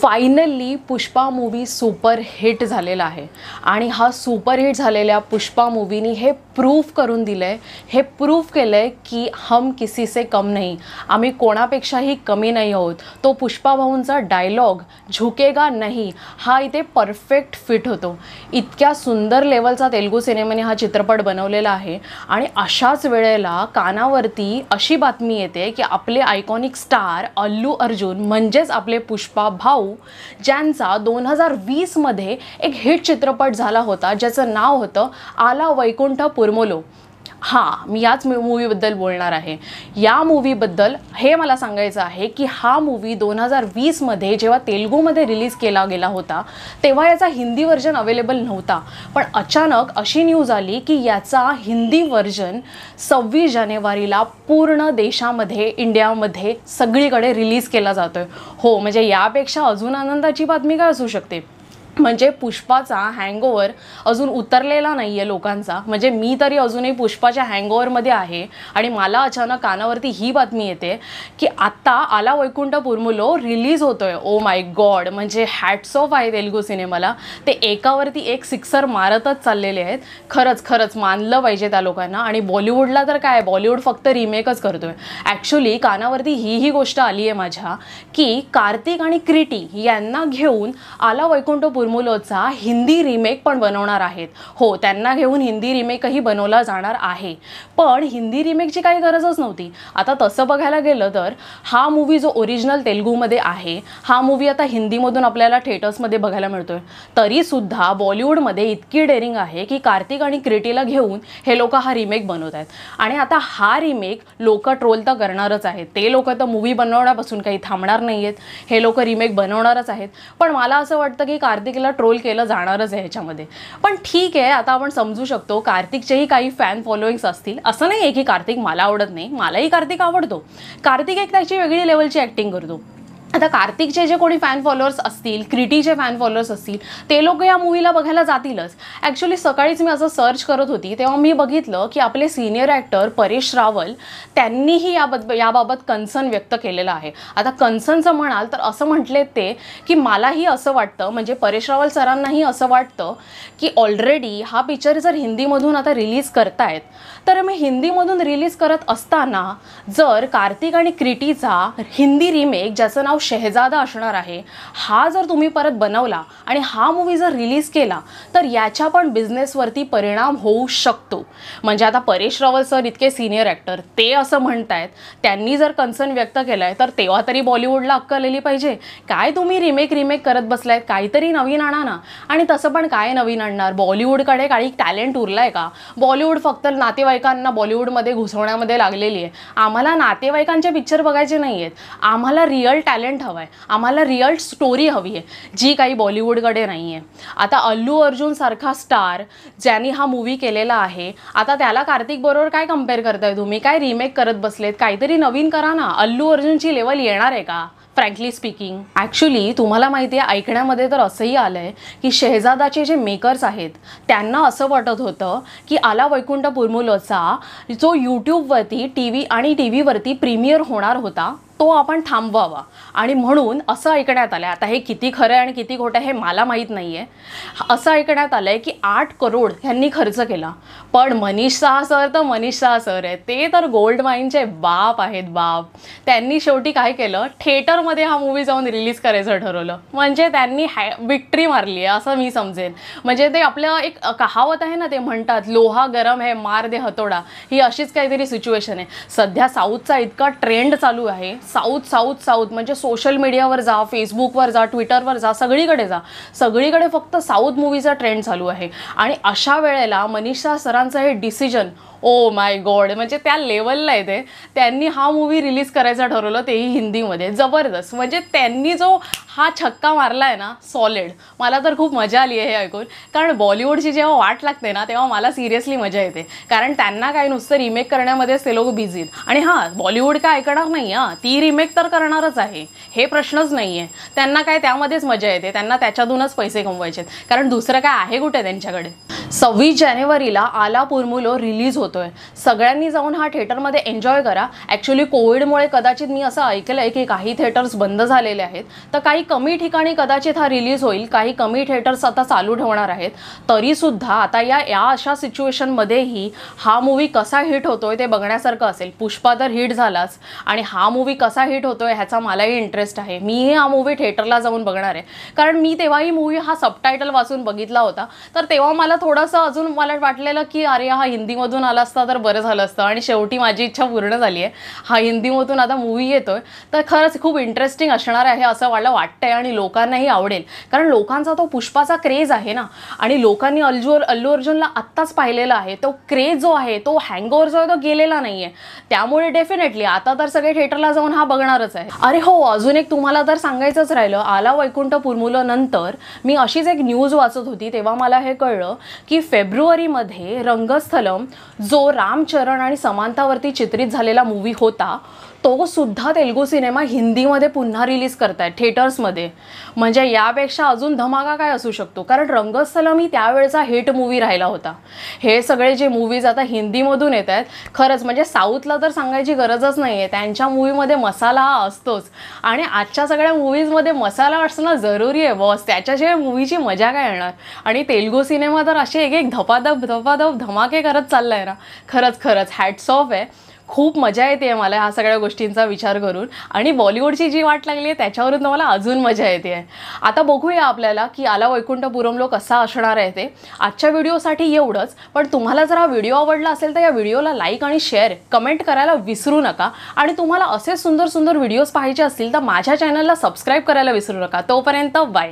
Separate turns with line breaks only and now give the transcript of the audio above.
finally Pushpa movie superhit झालेला आहे आणि हा सुपरहिट झालेल्या पुष्पा मूवीनी हे प्रूफ करून दिलं आहे हे प्रूफ केलं आहे की हम किसीसे कम नाही आम्ही कोणापेक्षाही कमी नाही आहोत तो पुष्पा भाऊंचा डायलॉग झुकेगा नाही हा इथे परफेक्ट फिट होतो इतक्या सुंदर लेवलचा तेलुगू सिनेमाने हा चित्रपट बनवलेला आहे आणि अशाच वेळेला कानावरती अशी बातमी येते की आपले आयकॉनिक स्टार अल्लू अर्जुन म्हणजेच आपले पुष्पा भाऊ भाऊ ज्यांचा दोन हजार मध्ये एक हिट चित्रपट झाला होता ज्याचं नाव होतं आला वैकुंठ पुरमोलो हां मी याच मूवीबद्दल बोलणार आहे या मूवीबद्दल हे मला सांगायचं आहे की हा मूवी दोन हजार वीसमध्ये जेव्हा तेलगूमध्ये रिलीज केला गेला होता तेव्हा याचा हिंदी व्हर्जन अवेलेबल नव्हता पण अचानक अशी न्यूज आली की याचा हिंदी व्हर्जन सव्वीस जानेवारीला पूर्ण देशामध्ये इंडियामध्ये सगळीकडे रिलीज केला जातो आहे हो म्हणजे यापेक्षा अजून आनंदाची बातमी काय असू शकते म्हणजे पुष्पाचा हँगओवर अजून उतरलेला नाही आहे लोकांचा म्हणजे मी तरी अजूनही पुष्पाच्या हँगओवरमध्ये आहे आणि मला अचानक कानावरती ही बातमी येते की आत्ता आला वैकुंठ पुरमुलो रिलीज होतो oh म्हणजे आहे ओ माय गॉड म्हणजे हॅट्स ऑफ आहे तेलुगू सिनेमाला ते एकावरती एक सिक्सर मारतच चाललेले आहेत खरंच खरंच मानलं पाहिजे त्या लोकांना आणि बॉलिवूडला तर काय बॉलिवूड फक्त रिमेकच करतो आहे ॲक्च्युली कानावरती ही ही गोष्ट आली आहे माझ्या की कार्तिक आणि क्रिटी यांना घेऊन आला वैकुंठ उर्मुलोचा हिंदी रिमेक पण बनवणार आहेत हो त्यांना घेऊन हिंदी रिमेकही बनवला जाणार आहे पण हिंदी रिमेकची काही गरजच नव्हती आता तसं बघायला गेलं तर हा मूवी जो ओरिजिनल तेलगूमध्ये आहे हा मूवी आता हिंदीमधून आपल्याला थिएटर्समध्ये बघायला मिळतोय तरीसुद्धा बॉलिवूडमध्ये इतकी डेअरिंग आहे की कार्तिक आणि क्रिटीला घेऊन हे लोक हा रिमेक बनवत आहेत आणि आता हा रिमेक लोक ट्रोल तर करणारच आहेत ते लोक तर मूवी बनवण्यापासून काही थांबणार नाही आहेत हे लोक रिमेक बनवणारच आहेत पण मला असं वाटतं की कार्तिक कार्तिकला ट्रोल केलं जाणारच आहे ह्याच्यामध्ये पण ठीक आहे आता आपण समजू शकतो कार्तिकचेही काही फॅन फॉलोईंग्स असतील असं नाही आहे की कार्तिक मला आवडत नाही मलाही कार्तिक आवडतो कार्तिक एक त्याची वेगळी लेवलची ॲक्टिंग करतो आता कार्तिकचे जे कोणी फॅन फॉलोअर्स असतील क्रिटीचे फॅन फॉलोअर्स असतील ते लोक या मूवीला बघायला जातीलच ॲक्च्युली सकाळीच मी असं सर्च करत होती तेव्हा मी बघितलं की आपले सिनियर ॲक्टर परेश रावल त्यांनीही याबद्दल याबाबत कन्सर्न व्यक्त केलेलं आहे आता कन्सर्नचं म्हणाल तर असं म्हटले ते की मलाही असं वाटतं म्हणजे परेश रावल सरांनाही असं वाटतं की ऑलरेडी हा पिक्चर जर हिंदीमधून आता रिलीज करतायत तर मी हिंदीमधून रिलीज करत असताना जर कार्तिक आणि क्रिटीचा हिंदी रिमेक ज्याचं नाव शहजादा असणार आहे हा जर तुम्ही परत बनवला आणि हा मूवी जर रिलीज केला तर याच्या पण बिझनेसवरती परिणाम होऊ शकतो म्हणजे आता परेश रावल सर इतके सिनियर ॲक्टर ते असं म्हणतायत त्यांनी जर कन्सर्न व्यक्त केला आहे तर तेव्हा तरी बॉलिवूडला अक्कललेली आलेली पाहिजे काय तुम्ही रिमेक रिमेक करत बसलायत काहीतरी नवीन आणा ना आणि तसं पण काय नवीन आणणार बॉलिवूडकडे काही टॅलेंट उरलाय का बॉलिवूड फक्त नातेवाईकांना बॉलिवूडमध्ये घुसवण्यामध्ये लागलेली आहे आम्हाला नातेवाईकांचे पिक्चर बघायचे नाही आहेत आम्हाला रिअल टॅलेंट कंटेंट हवं आहे आम्हाला रिअल स्टोरी हवी आहे जी काही बॉलिवूडकडे नाही आहे आता अल्लू अर्जुनसारखा स्टार ज्यांनी हा मूवी केलेला आहे आता त्याला कार्तिक बरोबर काय कम्पेअर करताय तुम्ही काय रिमेक करत बसलेत काहीतरी नवीन करा ना अल्लू अर्जुनची लेवल येणार आहे का फ्रँकली स्पीकिंग ॲक्च्युली तुम्हाला माहिती आहे ऐकण्यामध्ये तर असंही आलं आहे की शहजादाचे जे मेकर्स आहेत त्यांना असं वाटत होतं की आला वैकुंठ पुरमुलोचा जो यूट्यूबवरती टी व्ही आणि टी व्हीवरती प्रीमियर होणार होता तो आपण थांबवावा आणि म्हणून असं ऐकण्यात आलं आता हे किती खरं आहे आणि किती खोटं हे मला माहीत नाही आहे असं ऐकण्यात आलं आहे की आठ करोड ह्यांनी खर्च केला पण मनीष शाह सर तर मनीष शाह सर आहे ते तर गोल्ड माईनचे बाप आहेत बाप त्यांनी शेवटी काय केलं थिएटरमध्ये हा मूवी जाऊन रिलीज करायचं ठरवलं म्हणजे त्यांनी हॅ विक्ट्री मारली आहे असं मी समजेन म्हणजे ते आपलं एक कहावत आहे ना ते म्हणतात लोहा गरम हे मार दे हतोडा ही अशीच काहीतरी सिच्युएशन आहे सध्या साऊथचा इतका ट्रेंड चालू आहे साऊथ साऊथ साऊथ म्हणजे सोशल मीडियावर जा फेसबुकवर जा ट्विटरवर जा सगळीकडे जा सगळीकडे फक्त साऊथ मूवीचा ट्रेंड चालू आहे आणि अशा वेळेला मनीषा सरांचं हे डिसिजन ओ माय गॉड म्हणजे त्या लेवलला येते त्यांनी हा मूवी रिलीज करायचा ठरवलं तेही हिंदीमध्ये जबरदस्त म्हणजे त्यांनी जो हा छक्का मारला आहे ना सॉलिड मला तर खूप मजा आली आहे हे ऐकून कारण बॉलिवूडची जेव्हा वाट लागते ना तेव्हा मला सिरियसली मजा येते कारण त्यांना काय नुसतं रिमेक करण्यामध्येच ते लोक बिझीत आणि हां बॉलिवूड काय ऐकणार नाही हां ती रिमेक तर करणारच आहे हे प्रश्नच नाही आहे त्यांना काय त्यामध्येच मजा येते त्यांना त्याच्यातूनच पैसे कमवायचे कारण दुसरं काय आहे कुठे त्यांच्याकडे सव्वीस जानेवारीला आला पुरमुलो रिलीज होतो होतोय सगळ्यांनी जाऊन हा थिएटरमध्ये एन्जॉय करा ॲक्च्युली कोविडमुळे कदाचित मी असं ऐकलं आहे की काही थिएटर्स बंद झालेले आहेत तर काही कमी ठिकाणी कदाचित हा रिलीज होईल काही कमी थिएटर्स आता चालू ठेवणार आहेत तरीसुद्धा आता या या अशा सिच्युएशनमध्येही हा मूवी कसा हिट होतोय ते बघण्यासारखं असेल पुष्पा तर हिट झालाच आणि हा मूवी कसा हिट होतोय ह्याचा मलाही इंटरेस्ट आहे मीही हा मूवी थिएटरला जाऊन बघणार आहे कारण मी तेव्हाही मूवी हा सबटायटल वाचून बघितला होता तर तेव्हा मला थोडंसं अजून मला वाटलेलं की अरे हा हिंदीमधून आला असता तर बरं झालं असतं आणि शेवटी माझी इच्छा पूर्ण झाली आहे हा हिंदीमधून आता मूवी येतोय तर खरंच खूप इंटरेस्टिंग असणार आहे असं मला वाटतंय आणि लोकांनाही आवडेल कारण लोकांचा तो पुष्पाचा क्रेज आहे ना आणि लोकांनी अल्जू अल्लू अर्जुनला आत्ताच पाहिलेला आहे तो क्रेज जो आहे तो हँग जो आहे तो गेलेला नाही आहे त्यामुळे डेफिनेटली आता तर सगळे थिएटरला जाऊन हा बघणारच आहे अरे हो अजून एक तुम्हाला तर सांगायचंच राहिलं आला वैकुंठ नंतर मी अशीच एक न्यूज वाचत होती तेव्हा मला हे कळलं की फेब्रुवारीमध्ये रंगस्थलम जो रामचरण आणि समांतावरती चित्रित झालेला मूवी होता तो सुद्धा तेलुगू सिनेमा हिंदीमध्ये पुन्हा रिलीज करताय थिएटर्समध्ये म्हणजे यापेक्षा अजून धमाका काय असू शकतो कारण रंगस्थलम ही त्यावेळचा हिट मूवी राहिला होता हे सगळे जे मूवीज आता हिंदीमधून येत आहेत खरंच म्हणजे साऊथला तर सांगायची गरजच नाही आहे त्यांच्या मूवीमध्ये मसाला हा असतोच आणि आजच्या सगळ्या मूवीजमध्ये मसाला असणं जरुरी आहे बॉस त्याच्याशिवाय मूवीची मजा काय येणार आणि तेलुगू सिनेमा तर असे एक एक धपाधप धपाधप धमाके करत चालला आहे ना खरंच खरंच हॅट्स ऑफ आहे खूप मजा येते मला ह्या सगळ्या गोष्टींचा विचार करून आणि बॉलिवूडची जी वाट लागली आहे त्याच्यावरून मला अजून मजा येते आहे आता बघूया आपल्याला की आला लोक कसा असणार आहे ते आजच्या व्हिडिओसाठी एवढंच पण तुम्हाला जर हा व्हिडिओ आवडला असेल तर या व्हिडिओला लाईक आणि शेअर कमेंट करायला विसरू नका आणि तुम्हाला असे सुंदर सुंदर व्हिडिओज पाहिजे असतील तर माझ्या चॅनलला सबस्क्राईब करायला विसरू नका तोपर्यंत बाय